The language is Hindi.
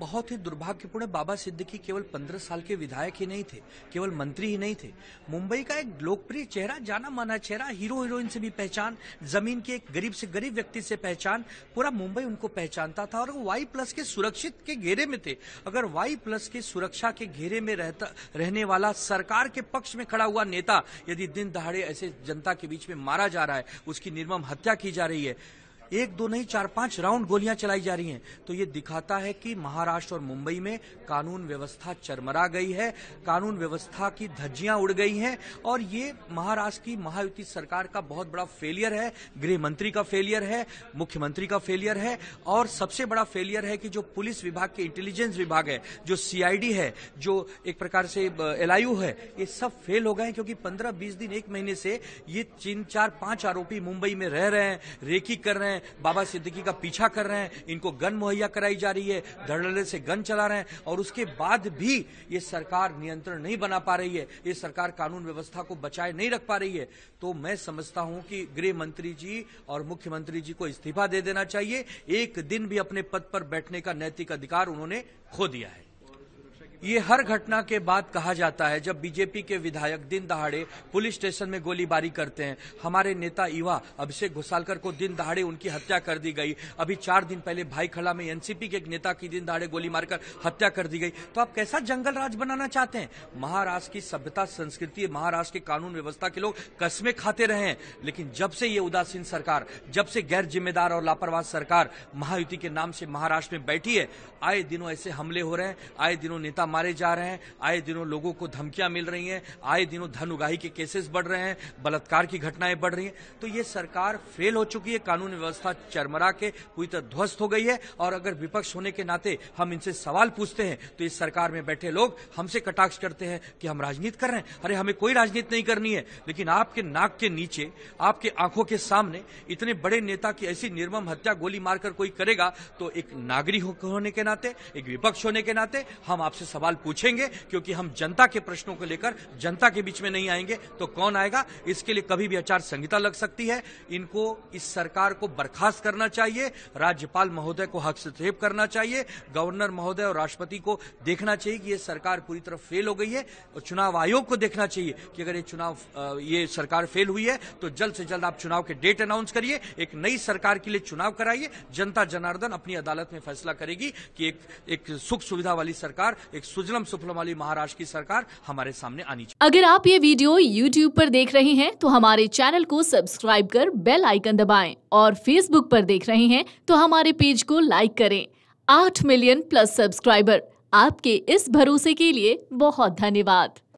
बहुत ही दुर्भाग्यपूर्ण बाबा सिद्दीकी केवल पंद्रह साल के विधायक ही नहीं थे केवल मंत्री ही नहीं थे मुंबई का एक लोकप्रिय चेहरा जाना माना चेहरा हीरो हीरोइन से भी पहचान जमीन के एक गरीब से गरीब व्यक्ति से पहचान पूरा मुंबई उनको पहचानता था और वो वाई प्लस के सुरक्षित के घेरे में थे अगर वाई प्लस के सुरक्षा के घेरे में रहता रहने वाला सरकार के पक्ष में खड़ा हुआ नेता यदि दिन दहाड़े ऐसे जनता के बीच में मारा जा रहा है उसकी निर्मम हत्या की जा रही है एक दो नहीं चार पांच राउंड गोलियां चलाई जा रही हैं तो ये दिखाता है कि महाराष्ट्र और मुंबई में कानून व्यवस्था चरमरा गई है कानून व्यवस्था की धज्जियां उड़ गई हैं और ये महाराष्ट्र की महायुति सरकार का बहुत बड़ा फेलियर है गृह मंत्री का फेलियर है मुख्यमंत्री का फेलियर है और सबसे बड़ा फेलियर है कि जो पुलिस विभाग के इंटेलिजेंस विभाग है जो सीआईडी है जो एक प्रकार से एलआईयू है ये सब फेल हो गए हैं क्योंकि पंद्रह बीस दिन एक महीने से ये तीन चार पांच आरोपी मुंबई में रह रहे हैं रेकी कर रहे हैं हैं बाबा सिद्दीकी का पीछा कर रहे हैं इनको गन मुहैया कराई जा रही है धड़ल्ले से गन चला रहे हैं और उसके बाद भी ये सरकार नियंत्रण नहीं बना पा रही है ये सरकार कानून व्यवस्था को बचाए नहीं रख पा रही है तो मैं समझता हूं कि गृह मंत्री जी और मुख्यमंत्री जी को इस्तीफा दे देना चाहिए एक दिन भी अपने पद पर बैठने का नैतिक अधिकार उन्होंने खो दिया है ये हर घटना के बाद कहा जाता है जब बीजेपी के विधायक दिन दहाड़े पुलिस स्टेशन में गोलीबारी करते हैं हमारे नेता युवा अभिषेक घोसालकर को दिन दहाड़े उनकी हत्या कर दी गई अभी चार दिन पहले भाईखला में एनसीपी के एक नेता की दिन दहाड़े गोली मारकर हत्या कर दी गई तो आप कैसा जंगल राज बनाना चाहते हैं महाराष्ट्र की सभ्यता संस्कृति महाराष्ट्र की कानून व्यवस्था के लोग कस्में खाते रहे हैं लेकिन जब से ये उदासीन सरकार जब से गैर जिम्मेदार और लापरवाह सरकार महायुति के नाम से महाराष्ट्र में बैठी है आए दिनों ऐसे हमले हो रहे हैं आए दिनों नेता मारे जा रहे हैं आए दिनों लोगों को धमकियां मिल रही हैं आए दिनों धन उगाही के केसेस बढ़ रहे हैं बलात्कार की घटनाएं बढ़ रही हैं तो ये सरकार फेल हो चुकी है कानून व्यवस्था चरमरा के पूरी तरह ध्वस्त हो गई है और अगर विपक्ष होने के नाते हम इनसे सवाल पूछते हैं तो इस सरकार में बैठे लोग हमसे कटाक्ष करते हैं कि हम राजनीति कर रहे हैं अरे हमें कोई राजनीति नहीं करनी है लेकिन आपके नाक के नीचे आपके आंखों के सामने इतने बड़े नेता की ऐसी निर्मम हत्या गोली मारकर कोई करेगा तो एक नागरिक होने के नाते एक विपक्ष होने के नाते हम आपसे सवाल पूछेंगे क्योंकि हम जनता के प्रश्नों को लेकर जनता के बीच में नहीं आएंगे तो कौन आएगा इसके लिए कभी भी आचार संहिता लग सकती है इनको इस सरकार को बर्खास्त करना चाहिए राज्यपाल महोदय को हस्तक्षेप करना चाहिए गवर्नर महोदय और राष्ट्रपति को देखना चाहिए कि ये सरकार पूरी तरह फेल हो गई है और चुनाव आयोग को देखना चाहिए कि अगर ये चुनाव ये सरकार फेल हुई है तो जल्द से जल्द आप चुनाव के डेट अनाउंस करिए एक नई सरकार के लिए चुनाव कराइए जनता जनार्दन अपनी अदालत में फैसला करेगी कि एक, एक सुख सुविधा वाली सरकार एक सुजलम सुफलम वाली महाराष्ट्र की सरकार हमारे सामने आनी चाहिए अगर आप ये वीडियो यूट्यूब पर देख रहे हैं तो हमारे चैनल को सब्सक्राइब कर बेल आइकन दबाएं और फेसबुक पर देख रहे हैं तो हमारे पेज को लाइक करें आठ मिलियन प्लस सब्सक्राइबर आपके इस भरोसे के लिए बहुत धन्यवाद